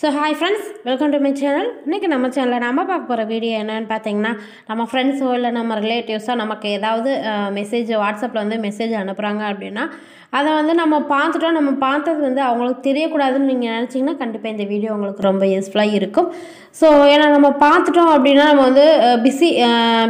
so hi friends welcome to my channel இன்றைக்கி நம்ம சேனலில் நம்ம பார்க்க போகிற வீடியோ என்னென்னு பார்த்தீங்கன்னா நம்ம ஃப்ரெண்ட்ஸோ இல்லை நம்ம ரிலேட்டிவ்ஸோ நமக்கு ஏதாவது மெசேஜ் வாட்ஸ்அப்பில் வந்து மெசேஜ் அனுப்புகிறாங்க அப்படின்னா அதை வந்து நம்ம பார்த்துட்டோம் நம்ம பார்த்தது வந்து அவங்களுக்கு தெரியக்கூடாதுன்னு நீங்கள் நினச்சிங்கன்னா கண்டிப்பாக இந்த வீடியோ உங்களுக்கு ரொம்ப யூஸ்ஃபுல்லாக இருக்கும் ஸோ ஏன்னா நம்ம பார்த்துட்டோம் அப்படின்னா நம்ம வந்து பிஸி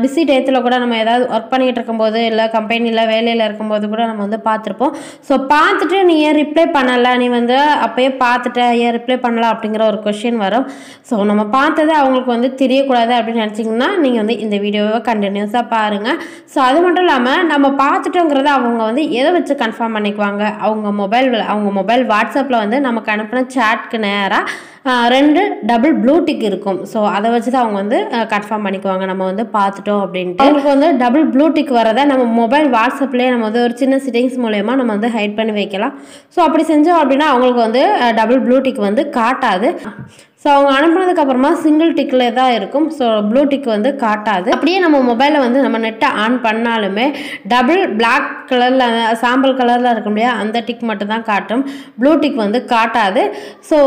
பிஸி டயத்தில் கூட நம்ம ஏதாவது ஒர்க் பண்ணிகிட்டு இருக்கும்போது இல்லை கம்பெனியில் வேலையில் இருக்கும்போது கூட நம்ம வந்து பார்த்துருப்போம் ஸோ பார்த்துட்டு நீ ஏன் ரிப்ளை பண்ணலை நீ வந்து அப்போயே பார்த்துட்ட ஏன் ரிப்ளை பண்ணலாம் அப்படிங்கிற அப்படிங்கிற ஒரு கொஷின் வரும் ஸோ நம்ம பார்த்தது அவங்களுக்கு வந்து தெரியக்கூடாது அப்படின்னு நினச்சிங்கன்னா நீங்கள் வந்து இந்த வீடியோவை கண்டினியூஸாக பாருங்கள் ஸோ அது மட்டும் இல்லாமல் நம்ம பார்த்துட்டோங்கிறத அவங்க வந்து எதை வச்சு கன்ஃபார்ம் பண்ணிக்குவாங்க அவங்க மொபைல் அவங்க மொபைல் வாட்ஸ்அப்பில் வந்து நமக்கு அனுப்பின சாட்க்கு நேராக ரெண்டு டபுள் ப்ளூ டிக் இருக்கும் ஸோ அதை வச்சு தான் அவங்க வந்து கன்ஃபார்ம் பண்ணிக்குவாங்க நம்ம வந்து பார்த்துட்டோம் அப்படின்ட்டு அவங்களுக்கு வந்து டபுள் ப்ளூ டிக் வரதை நம்ம மொபைல் வாட்ஸ்அப்லேயே நம்ம வந்து ஒரு சின்ன சிட்டிங்ஸ் மூலயமா நம்ம வந்து ஹைட் பண்ணி வைக்கலாம் ஸோ அப்படி செஞ்சோம் அப்படின்னா அவங்களுக்கு வந்து டபுள் ப்ளூ டிக் வந்து காட்டாது காட்டாது ஸோ அவங்க அனுப்புனதுக்கு அப்புறமா சிங்கிள் டிக்கில் தான் இருக்கும் ஸோ ப்ளூ டிக் வந்து காட்டாது அப்படியே நம்ம மொபைலை வந்து நம்ம நெட்டை ஆன் பண்ணாலுமே டபுள் பிளாக் கலரில் சாம்பல் கலரில் இருக்கும் இல்லையா அந்த டிக் மட்டும் தான் காட்டும் ப்ளூ டிக் வந்து காட்டாது ஸோ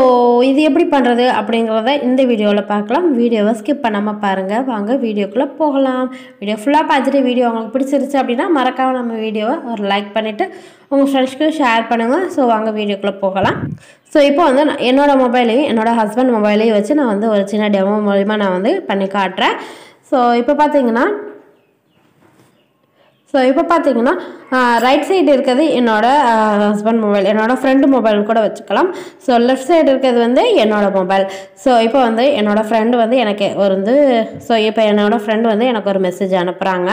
இது எப்படி பண்ணுறது அப்படிங்கிறத இந்த வீடியோவில் பார்க்கலாம் வீடியோவை ஸ்கிப் பண்ணாமல் பாருங்கள் வாங்க வீடியோக்குள்ளே போகலாம் வீடியோ ஃபுல்லாக பார்த்துட்டு வீடியோ உங்களுக்கு பிடிச்சிருச்சு அப்படின்னா மறக்காமல் நம்ம வீடியோவை ஒரு லைக் பண்ணிவிட்டு உங்கள் ஃப்ரெண்ட்ஸ்க்கு ஷேர் பண்ணுங்கள் ஸோ வாங்க வீடியோக்குள்ளே போகலாம் ஸோ இப்போ வந்து என்னோடய மொபைலையும் என்னோடய ஹஸ்பண்ட் மொபைலையும் வச்சு நான் வந்து ஒரு சின்ன டெமோ மூலிமா நான் வந்து பண்ணி காட்டுறேன் ஸோ இப்போ பார்த்தீங்கன்னா ஸோ இப்போ பார்த்தீங்கன்னா ரைட் சைடு இருக்கிறது என்னோடய ஹஸ்பண்ட் மொபைல் என்னோடய ஃப்ரெண்டு மொபைல் கூட வச்சுக்கலாம் ஸோ லெஃப்ட் சைடு இருக்கிறது வந்து என்னோடய மொபைல் ஸோ இப்போ வந்து என்னோடய ஃப்ரெண்டு வந்து எனக்கு ஒரு வந்து ஸோ இப்போ என்னோடய ஃப்ரெண்டு வந்து எனக்கு ஒரு மெசேஜ் அனுப்புகிறாங்க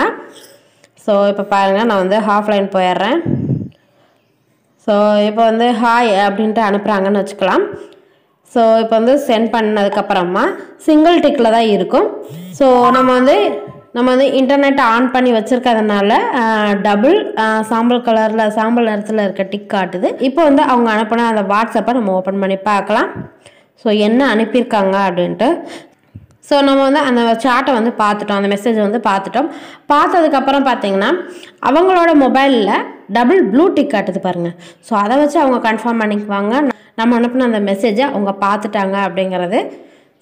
ஸோ இப்போ பாருங்கள் நான் வந்து ஆஃப்லைன் லைன் போயிடுறேன் ஸோ இப்போ வந்து ஹாய் அப்படின்ட்டு அனுப்புகிறாங்கன்னு வச்சுக்கலாம் ஸோ இப்போ வந்து சென்ட் பண்ணதுக்கப்புறமா சிங்கிள் டிக்கில் தான் இருக்கும் ஸோ நம்ம வந்து நம்ம வந்து இன்டர்நெட் ஆன் பண்ணி வச்சுருக்கிறதுனால டபுள் சாம்பல் கலரில் சாம்பல் நிறத்தில் இருக்க டிக் காட்டுது இப்போ வந்து அவங்க அனுப்பின அந்த வாட்ஸ்அப்பை நம்ம ஓப்பன் பண்ணி பார்க்கலாம் ஸோ என்ன அனுப்பியிருக்காங்க அப்படின்ட்டு ஸோ நம்ம வந்து அந்த சார்ட்டை வந்து பார்த்துட்டோம் அந்த மெசேஜை வந்து பார்த்துட்டோம் பார்த்ததுக்கப்புறம் பார்த்தீங்கன்னா அவங்களோட மொபைலில் டபுள் ப்ளூ டிக் காட்டுது பாருங்கள் ஸோ அதை வச்சு அவங்க கன்ஃபார்ம் பண்ணிக்குவாங்க நம்ம அனுப்பின அந்த மெசேஜை அவங்க பார்த்துட்டாங்க அப்படிங்கிறது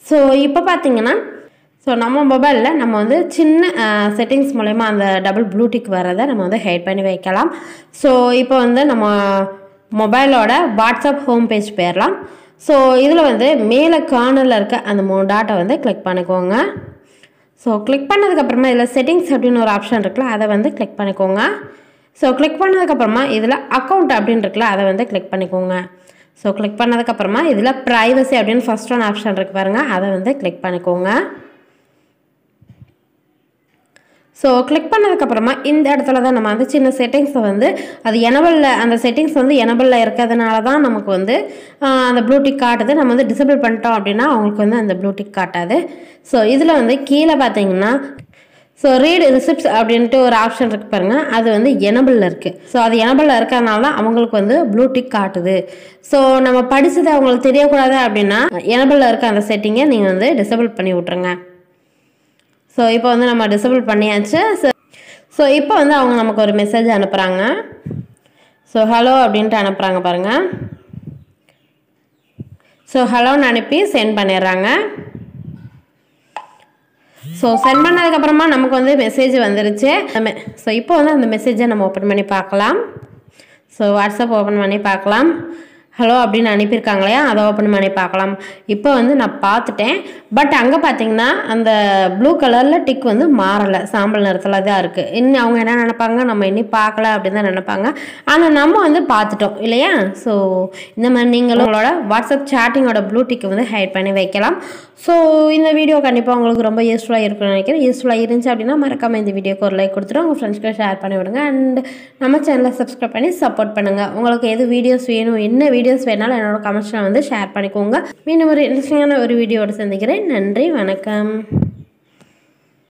ஸோ இப்போ பார்த்தீங்கன்னா ஸோ நம்ம மொபைலில் நம்ம வந்து சின்ன செட்டிங்ஸ் மூலயமா அந்த டபுள் ப்ளூ டிக் வர்றதை நம்ம வந்து ஹைட் பண்ணி வைக்கலாம் ஸோ இப்போ வந்து நம்ம மொபைலோட வாட்ஸ்அப் ஹோம் பேஜ் போயிடலாம் ஸோ இதில் வந்து மேலே கார்னரில் இருக்க அந்த மூணு டாட்டை வந்து கிளிக் பண்ணிக்கோங்க ஸோ கிளிக் பண்ணதுக்கப்புறமா இதில் செட்டிங்ஸ் அப்படின்னு ஒரு ஆப்ஷன் இருக்குல்ல அதை வந்து கிளிக் பண்ணிக்கோங்க ஸோ கிளிக் பண்ணதுக்கப்புறமா இதில் அக்கௌண்ட் அப்படின்னு இருக்குல்ல அதை வந்து கிளிக் பண்ணிக்கோங்க ஸோ கிளிக் பண்ணதுக்கப்புறமா இதில் ப்ரைவசி அப்படின்னு ஃபஸ்ட் ஒன் ஆப்ஷன் இருக்கு பாருங்கள் அதை வந்து கிளிக் பண்ணிக்கோங்க ஸோ கிளிக் பண்ணதுக்கப்புறமா இந்த இடத்துல தான் நம்ம வந்து சின்ன செட்டிங்ஸை வந்து அது எனபிளில் அந்த செட்டிங்ஸ் வந்து எனபிளில் இருக்கிறதுனால தான் நமக்கு வந்து அந்த ப்ளூடிக் காட்டுது நம்ம வந்து டிசபிள் பண்ணிட்டோம் அப்படின்னா அவங்களுக்கு வந்து அந்த ப்ளூடிக் காட்டாது ஸோ இதில் வந்து கீழே பார்த்தீங்கன்னா ஸோ ரீடு ரிசிப்ட்ஸ் அப்படின்ட்டு ஒரு ஆப்ஷன் இருக்குது பாருங்கள் அது வந்து எனபிளில் இருக்குது ஸோ அது எனபிளில் இருக்கிறதுனால தான் அவங்களுக்கு வந்து ப்ளூடிக் காட்டுது ஸோ நம்ம படித்தது அவங்களுக்கு தெரியக்கூடாது அப்படின்னா எனபிளில் இருக்க அந்த செட்டிங்கை நீங்கள் வந்து டிசபிள் பண்ணி விட்ருங்க ஸோ இப்போ வந்து நம்ம டிசபிள் பண்ணியாச்சு ஸோ இப்போ வந்து அவங்க நமக்கு ஒரு மெசேஜ் அனுப்புகிறாங்க ஸோ ஹலோ அப்படின்ட்டு அனுப்புகிறாங்க பாருங்கள் ஸோ ஹலோன்னு அனுப்பி சென்ட் பண்ணிடுறாங்க ஸோ சென்ட் பண்ணதுக்கப்புறமா நமக்கு வந்து மெசேஜ் வந்துருச்சு ஸோ இப்போ வந்து அந்த மெசேஜை நம்ம ஓப்பன் பண்ணி பார்க்கலாம் ஸோ வாட்ஸ்அப் ஓப்பன் பண்ணி பார்க்கலாம் ஹலோ அப்படின்னு அனுப்பியிருக்காங்களே அதை ஓப்பன் பண்ணி பார்க்கலாம் இப்போ வந்து நான் பார்த்துட்டேன் பட் அங்கே பார்த்தீங்கன்னா அந்த ப்ளூ கலரில் டிக் வந்து மாறலை சாம்பல் நிறத்தில் தான் இருக்குது இன்னும் அவங்க என்ன நினப்பாங்க நம்ம இன்னும் பார்க்கல அப்படின்னு தான் நினப்பாங்க ஆனால் நம்ம வந்து பார்த்துட்டோம் இல்லையா ஸோ இந்த மாதிரி நீங்களும் உங்களோட வாட்ஸ்அப் சாட்டிங்கோட ப்ளூ டிக்கு வந்து ஹைட் பண்ணி வைக்கலாம் ஸோ இந்த வீடியோ கண்டிப்பாக உங்களுக்கு ரொம்ப யூஸ்ஃபுல்லாக இருக்கும்னு நினைக்கிறேன் யூஸ்ஃபுல்லாக இருந்துச்சு அப்படின்னா மறக்காமல் இந்த வீடியோக்கு ஒரு லைக் கொடுத்துட்டு உங்கள் ஃப்ரெண்ட்ஸ்க்கு ஷேர் பண்ணி விடுங்க அண்ட் நம்ம சேனலை சப்ஸ்கிரைப் பண்ணி சப்போர்ட் பண்ணுங்கள் உங்களுக்கு எது வீடியோஸ் வேணும் என்ன வீடியோ வீடியோஸ் வேணாலும் என்னோட கமெண்ட்ஸில் வந்து ஷேர் பண்ணிக்கோங்க மீண்டும் ஒரு இன்ட்ரெஸ்டிங்கான ஒரு வீடியோட சந்திக்கிறேன் நன்றி வணக்கம்